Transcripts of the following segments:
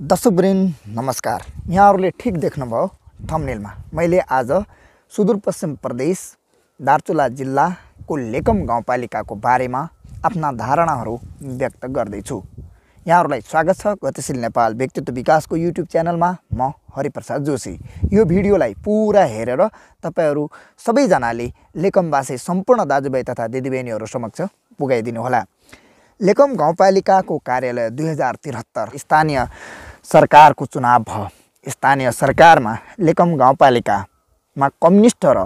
दर्शकवृन्द नमस्कार यहाँहरूले ठिक देख्नुभयो थम्नेलमा मैले आज सुदूरपश्चिम प्रदेश दार्चुला जिल्लाको लेकम गाउँपालिकाको बारेमा आफ्ना धारणाहरू व्यक्त गर्दैछु यहाँहरूलाई स्वागत छ गतिशील नेपाल व्यक्तित्व विकासको युट्युब च्यानलमा म हरिप्रसाद जोशी यो भिडियोलाई पुरा हेरेर तपाईँहरू सबैजनाले लेकमवासी सम्पूर्ण दाजुभाइ तथा दिदीबहिनीहरू समक्ष पुगाइदिनुहोला लेकम गाउँपालिकाको कार्यालय दुई हजार त्रिहत्तर स्थानीय सरकारको चुनाव भयो स्थानीय सरकारमा लेकम गाउँपालिकामा कम्युनिस्ट र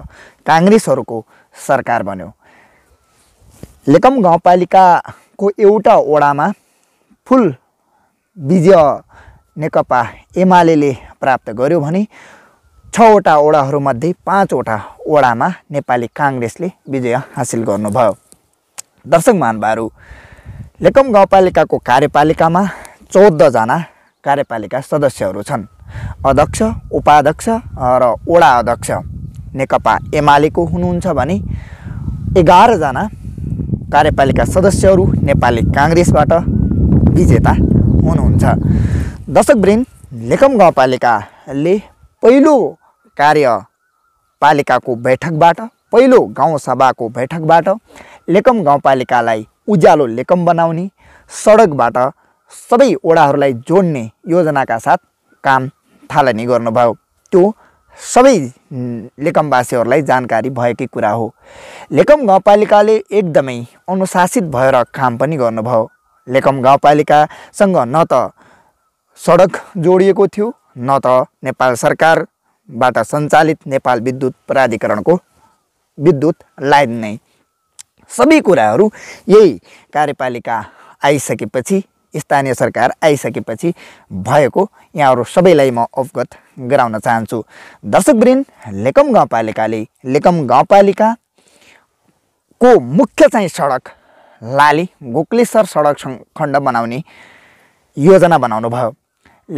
काङ्ग्रेसहरूको सरकार बन्यो लेकम गाउँपालिकाको एउटा ओडामा फुल विजय नेकपा एमाले प्राप्त गर्यो भने छवटा ओडाहरूमध्ये पाँचवटा ओडामा नेपाली काङ्ग्रेसले विजय हासिल गर्नुभयो दर्शक महानुभावहरू लेकम गाउँपालिकाको कार्यपालिकामा चौधजना कार्यपालिका सदस्यहरू छन् अध्यक्ष उपाध्यक्ष र वडा अध्यक्ष नेकपा एमालेको हुनुहुन्छ भने एघारजना कार्यपालिका सदस्यहरू नेपाली काङ्ग्रेसबाट विजेता हुनुहुन्छ दर्शकवृन्द लेकम गाउँपालिकाले पहिलो कार्यपालिकाको बैठकबाट पहिलो गाउँसभाको बैठकबाट लेकम गाउँपालिकालाई उज्यालो लेकम बनाउने सडकबाट सबै ओडाहरूलाई जोड्ने योजनाका साथ काम थालनी गर्नुभयो त्यो सबै लेकमवासीहरूलाई जानकारी भएकै कुरा हो लेकम गाउँपालिकाले एकदमै अनुशासित भएर काम पनि गर्नुभयो लेकम गाउँपालिकासँग न त सडक जोडिएको थियो न त नेपाल सरकारबाट सञ्चालित नेपाल विद्युत प्राधिकरणको विद्युत लाइन नै सबै कुराहरू यही कार्यपालिका आइसकेपछि स्थानीय सरकार आइसकेपछि भएको यहाँहरू सबैलाई म अवगत गराउन चाहन्छु दर्शकवृन्द लेकम गाउँपालिकाले लेकम गाउँपालिका को मुख्य चाहिँ सडक लाली गोक्लेश्वर सडक खण्ड बनाउने योजना बनाउनु भयो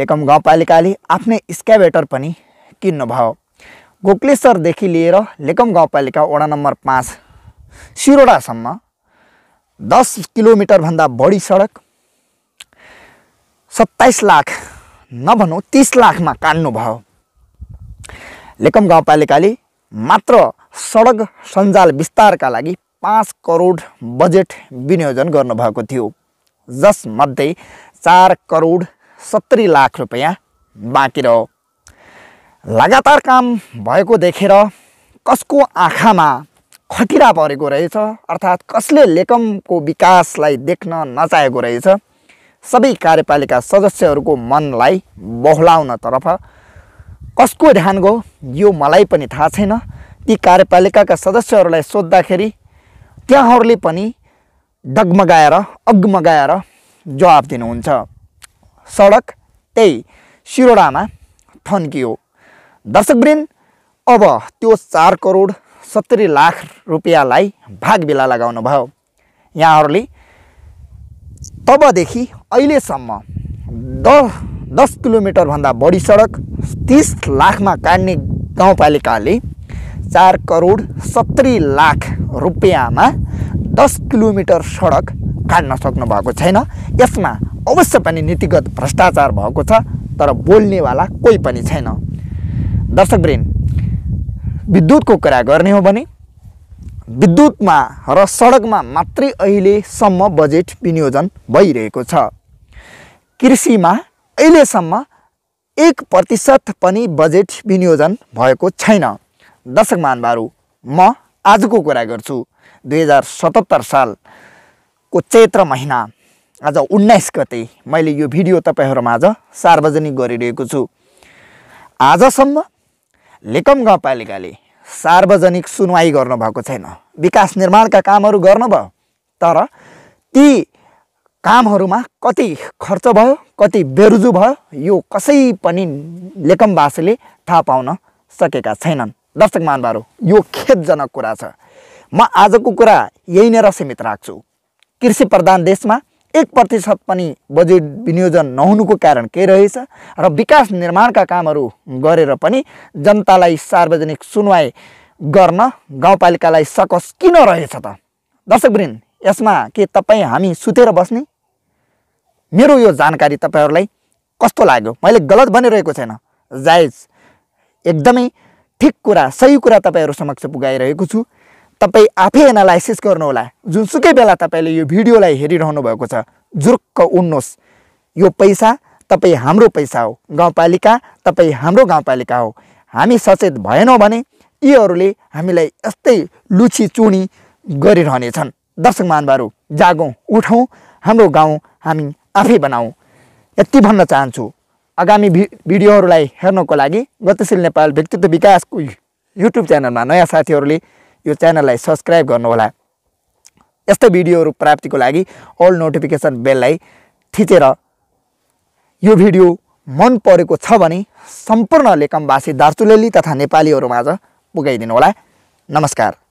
लेकम गाउँपालिकाले आफ्नै स्क्याबेटर पनि किन्नुभयो गोक्लेश्वरदेखि लिएर लेकम गाउँपालिका वडा नम्बर पाँच सिरोडासम्म दस किलोमिटरभन्दा बढी सडक सत्ताइस लाख नभनौँ तिस लाखमा भयो लेकम गाउँपालिकाले मात्र सडक सञ्जाल विस्तारका लागि पाँच करोड बजेट विनियोजन गर्नुभएको थियो जसमध्ये चार करोड सत्तरी लाख रुपियाँ बाँकी रह्यो लगातार काम भएको देखेर कसको आँखामा खटिरा परेको रहेछ अर्थात् कसले लेकमको विकासलाई देख्न नचाहेको रहेछ सबै कार्यपालिका सदस्यहरूको मनलाई बहुलाउनतर्फ कसको ध्यान गयो यो मलाई पनि थाहा छैन ती कार्यपालिकाका सदस्यहरूलाई सोद्धाखेरि त्यहाँहरूले पनि डगमगाएर अग्मगाएर जवाब दिनुहुन्छ सडक त्यही सिरोडामा थन्कियो दर्शकवृन्द अब त्यो चार करोड सत्तरी लाख रुपियाँलाई भाग बेला लगाउनु भयो यहाँहरूले तबदेखि अहिलेसम्म द दस किलोमिटरभन्दा बढी सडक तिस लाखमा काट्ने गाउँपालिकाले चार करोड सत्तरी लाख रुपियाँमा दस किलोमिटर सडक काट्न सक्नु भएको छैन यसमा अवश्य पनि नीतिगत भ्रष्टाचार भएको छ तर बोल्नेवाला कोही पनि छैन दर्शकवृन्द विद्युतको कुरा गर्ने हो भने विद्युतमा र सडकमा मात्रै अहिलेसम्म बजेट विनियोजन भइरहेको छ कृषिमा अहिलेसम्म एक प्रतिशत पनि बजेट विनियोजन भएको छैन दर्शक मानबारु म आजको कुरा गर्छु दुई हजार सतहत्तर सालको चैत्र महिना आज उन्नाइस गते मैले यो भिडियो तपाईँहरूमा आज सार्वजनिक गरिरहेको छु आजसम्म लेकम गाउँपालिकाले सार्वजनिक सुनवाई गर्नुभएको छैन विकास निर्माणका कामहरू गर्नुभयो तर ती कामहरूमा कति खर्च भयो कति बेरुजु भयो यो कसै पनि लेकमवासीले थाहा पाउन सकेका छैनन् दर्शक महानुभावहरू यो खेदजनक कुरा छ म आजको कुरा यही यहीँनिर सीमित राख्छु कृषि प्रधान देशमा एक प्रतिशत पनि बजेट विनियोजन नहुनुको कारण के रहेछ र विकास निर्माणका कामहरू गरेर पनि जनतालाई सार्वजनिक सुनवाई गर्न गाउँपालिकालाई सकस किन रहेछ त दर्शकवृन्द यसमा के तपाईँ हामी सुतेर बस्ने मेरो यो जानकारी तपाईँहरूलाई कस्तो लाग्यो मैले गलत भनिरहेको छैन जायज एकदमै ठिक कुरा सही कुरा तपाईँहरू समक्ष पुगाइरहेको छु तपाईँ आफै एनालाइसिस गर्नुहोला जुनसुकै बेला तपाईँले यो भिडियोलाई हेरिरहनु भएको छ जुर्क उन्नुहोस् यो पैसा तपाईँ हाम्रो पैसा हो गाउँपालिका तपाईँ हाम्रो गाउँपालिका हो हामी सचेत भएनौँ भने यीहरूले हामीलाई यस्तै लुची चुनी गरिरहनेछन् दर्शक मानवहरू जागौँ उठौँ हाम्रो गाउँ हामी आफै बनाऊ यति भन्न चाहन्छु आगामी भि भिडियोहरूलाई हेर्नको लागि गतिशील नेपाल व्यक्तित्व विकासको युट्युब च्यानलमा नयाँ साथीहरूले यो च्यानललाई सब्सक्राइब गर्नुहोला यस्तै भिडियोहरू प्राप्तिको लागि अल नोटिफिकेसन बेललाई थिचेर यो भिडियो मन परेको छ भने सम्पूर्ण लेकमवासी दार्चुलेली तथा नेपालीहरूमाझ पुगाइदिनु होला नमस्कार